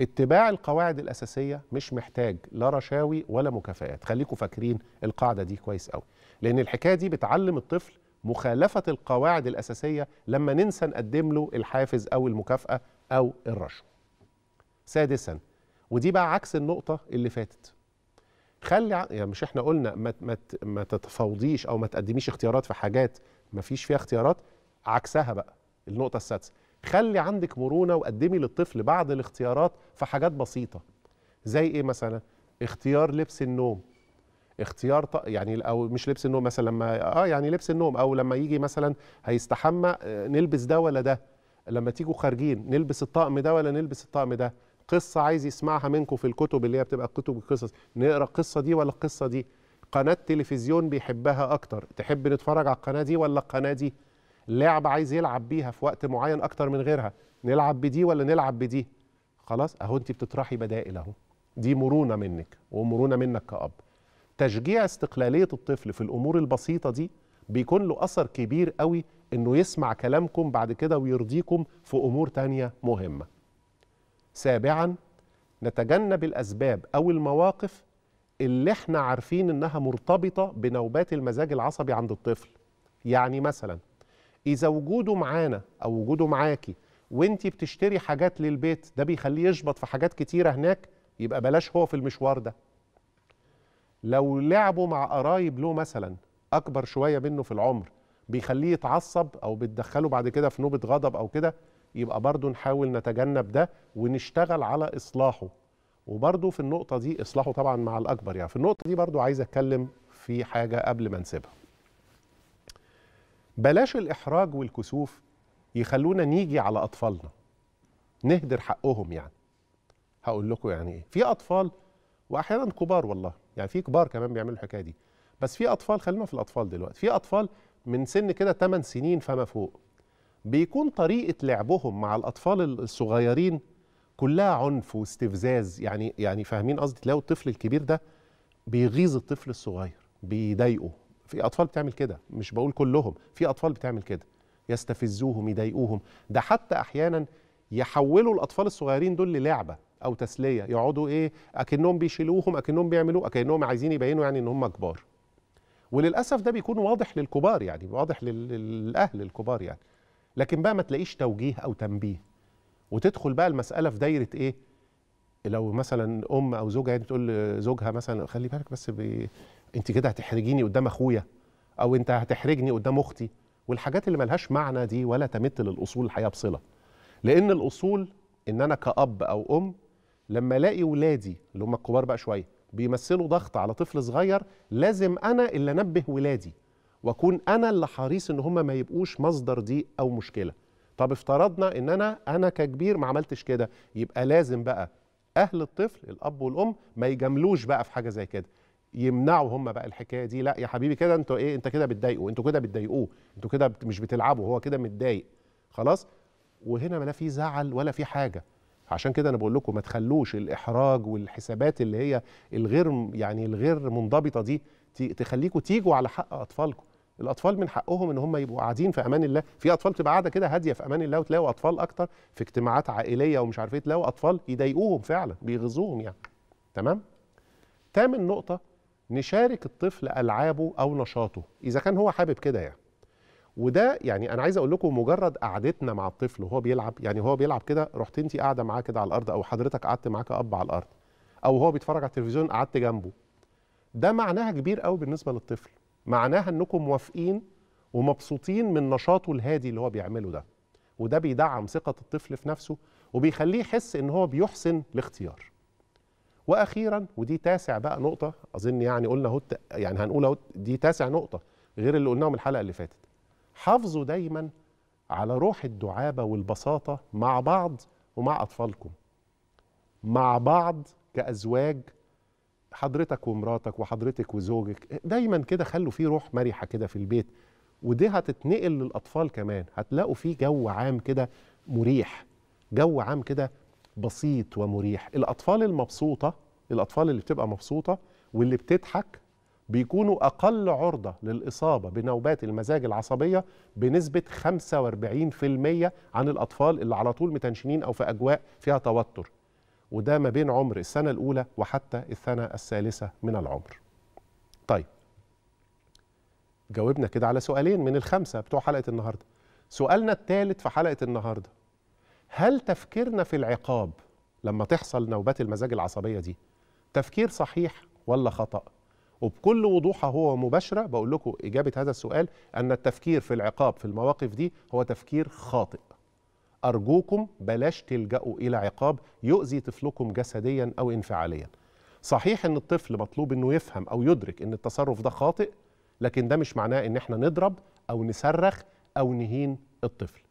اتباع القواعد الأساسية مش محتاج لا رشاوي ولا مكافآت خليكوا فاكرين القاعدة دي كويس قوي لأن الحكاية دي بتعلم الطفل مخالفة القواعد الأساسية لما ننسى نقدم له الحافز أو المكافأة أو الرشوة سادسا ودي بقى عكس النقطة اللي فاتت خلي يعني مش احنا قلنا ما ما ما تتفاوضيش او ما تقدميش اختيارات في حاجات ما فيش فيها اختيارات عكسها بقى النقطة السادسة خلي عندك مرونه وقدمي للطفل بعض الاختيارات في حاجات بسيطه زي ايه مثلا اختيار لبس النوم اختيار ط... يعني او مش لبس النوم مثلا لما اه يعني لبس النوم او لما يجي مثلا هيستحمى آه، نلبس ده ولا ده لما تيجوا خارجين نلبس الطقم ده ولا نلبس الطقم ده قصه عايز يسمعها منكم في الكتب اللي هي بتبقى كتب القصص نقرا القصه دي ولا القصه دي قناه تلفزيون بيحبها اكتر تحب نتفرج على القناه دي ولا القناه دي لعبه عايز يلعب بيها في وقت معين اكتر من غيرها نلعب بدي ولا نلعب بدي خلاص اهو انت بتطرحي بدائل اهو دي مرونه منك ومرونه منك كاب تشجيع استقلاليه الطفل في الامور البسيطه دي بيكون له اثر كبير قوي انه يسمع كلامكم بعد كده ويرضيكم في امور تانية مهمه سابعا نتجنب الاسباب او المواقف اللي احنا عارفين انها مرتبطه بنوبات المزاج العصبي عند الطفل يعني مثلا اذا وجوده معانا او وجوده معاكي وانت بتشتري حاجات للبيت ده بيخليه يشبط في حاجات كتيره هناك يبقى بلاش هو في المشوار ده لو لعبه مع قرايب له مثلا اكبر شويه منه في العمر بيخليه يتعصب او بتدخله بعد كده في نوبه غضب او كده يبقى برضه نحاول نتجنب ده ونشتغل على اصلاحه وبرضه في النقطه دي اصلاحه طبعا مع الاكبر يعني في النقطه دي برضه عايز اتكلم في حاجه قبل ما نسيبها بلاش الإحراج والكسوف يخلونا نيجي على أطفالنا نهدر حقهم يعني هقول لكم يعني إيه في أطفال وأحيانا كبار والله يعني في كبار كمان بيعملوا الحكاية دي بس في أطفال خلينا في الأطفال دلوقتي في أطفال من سن كده 8 سنين فما فوق بيكون طريقة لعبهم مع الأطفال الصغيرين كلها عنف واستفزاز يعني يعني فاهمين قصدي تلاقوا الطفل الكبير ده بيغيظ الطفل الصغير بيضايقه في اطفال بتعمل كده مش بقول كلهم في اطفال بتعمل كده يستفزوهم يضايقوهم ده حتى احيانا يحولوا الاطفال الصغيرين دول للعبه او تسليه يقعدوا ايه اكنهم بيشيلوهم اكنهم بيعملوا اكنهم عايزين يبينوا يعني ان هم كبار وللاسف ده بيكون واضح للكبار يعني واضح للاهل الكبار يعني لكن بقى ما تلاقيش توجيه او تنبيه وتدخل بقى المساله في دايره ايه لو مثلا ام او زوجها يعني تقول لزوجها مثلا خلي بالك بس انت كده هتحرجيني قدام اخويا او انت هتحرجني قدام اختي والحاجات اللي ملهاش معنى دي ولا تمت للاصول الحقيقه بصله لان الاصول ان انا كاب او ام لما الاقي ولادي اللي هم الكبار بقى شويه بيمثلوا ضغط على طفل صغير لازم انا اللي انبه ولادي واكون انا اللي حريص ان هم ما يبقوش مصدر ضيق او مشكله طب افترضنا ان انا انا ككبير ما عملتش كده يبقى لازم بقى اهل الطفل الاب والام ما يجاملوش بقى في حاجه زي كده يمنعوا هم بقى الحكايه دي لا يا حبيبي كده انتوا ايه انت كده بتضايقوا انتوا كده بتضايقوه انتوا كده مش بتلعبوا هو كده متضايق خلاص وهنا ما لا في زعل ولا في حاجه عشان كده انا بقول لكم ما تخلوش الاحراج والحسابات اللي هي الغير يعني الغير منضبطه دي تخليكم تيجوا على حق اطفالكم الاطفال من حقهم ان هم يبقوا قاعدين في امان الله في اطفال بتبقى قاعده كده هاديه في امان الله وتلاقوا اطفال اكتر في اجتماعات عائليه ومش عارف ايه تلاقوا اطفال يضايقوهم فعلا بيغزوهم يعني تمام تامن نقطه نشارك الطفل العابه او نشاطه اذا كان هو حابب كده يعني وده يعني انا عايز اقول لكم مجرد قعدتنا مع الطفل وهو بيلعب يعني هو بيلعب كده رحت انت قاعده معاه كده على الارض او حضرتك قعدت معاه كاب على الارض او هو بيتفرج على التلفزيون قعدت جنبه ده معناها كبير قوي بالنسبه للطفل معناها انكم موافقين ومبسوطين من نشاطه الهادي اللي هو بيعمله ده وده بيدعم ثقه الطفل في نفسه وبيخليه يحس ان هو بيحسن الاختيار واخيرا ودي تاسع بقى نقطه اظن يعني قلنا اهو يعني هنقول اهو دي تاسع نقطه غير اللي قلناهم الحلقه اللي فاتت حافظوا دايما على روح الدعابه والبساطه مع بعض ومع اطفالكم مع بعض كازواج حضرتك ومراتك وحضرتك وزوجك دايما كده خلوا في روح مرحه كده في البيت ودي هتتنقل للاطفال كمان هتلاقوا في جو عام كده مريح جو عام كده بسيط ومريح الأطفال المبسوطة الأطفال اللي بتبقى مبسوطة واللي بتضحك بيكونوا أقل عرضة للإصابة بنوبات المزاج العصبية بنسبة 45% عن الأطفال اللي على طول متنشنين أو في أجواء فيها توتر وده ما بين عمر السنة الأولى وحتى السنة الثالثة من العمر طيب جاوبنا كده على سؤالين من الخمسة بتوع حلقة النهاردة سؤالنا الثالث في حلقة النهاردة هل تفكيرنا في العقاب لما تحصل نوبات المزاج العصبيه دي تفكير صحيح ولا خطا وبكل وضوح هو مباشره بقول لكم اجابه هذا السؤال ان التفكير في العقاب في المواقف دي هو تفكير خاطئ ارجوكم بلاش تلجأوا الى عقاب يؤذي طفلكم جسديا او انفعاليا صحيح ان الطفل مطلوب انه يفهم او يدرك ان التصرف ده خاطئ لكن ده مش معناه ان احنا نضرب او نصرخ او نهين الطفل